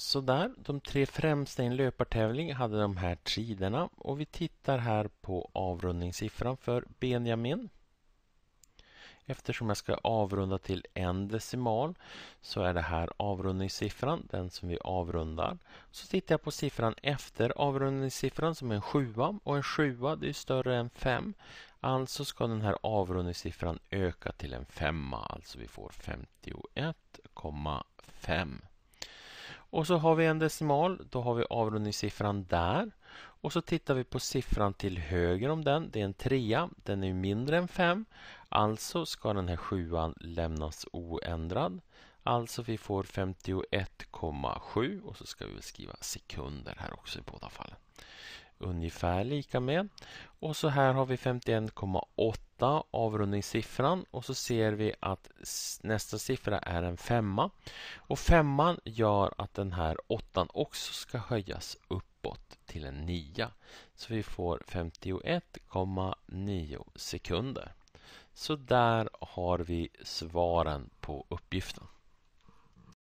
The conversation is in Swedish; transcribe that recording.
Sådär, de tre främsta i en löpartävling hade de här tiderna och vi tittar här på avrundningssiffran för Benjamin. Eftersom jag ska avrunda till en decimal så är det här avrundningssiffran, den som vi avrundar. Så tittar jag på siffran efter avrundningssiffran som är en sjua och en sjua det är större än fem. Alltså ska den här avrundningssiffran öka till en femma, alltså vi får 51,5. Och så har vi en decimal, då har vi avrundningssiffran där. Och så tittar vi på siffran till höger om den, det är en trea, den är mindre än fem. Alltså ska den här sjuan lämnas oändrad. Alltså vi får 51,7 och så ska vi skriva sekunder här också i båda fallen. Ungefär lika med. Och så här har vi 51,8 8, avrundningssiffran och så ser vi att nästa siffra är en femma. Och femman gör att den här åttan också ska höjas uppåt till en nia. Så vi får 51,9 sekunder. Så där har vi svaren på uppgiften.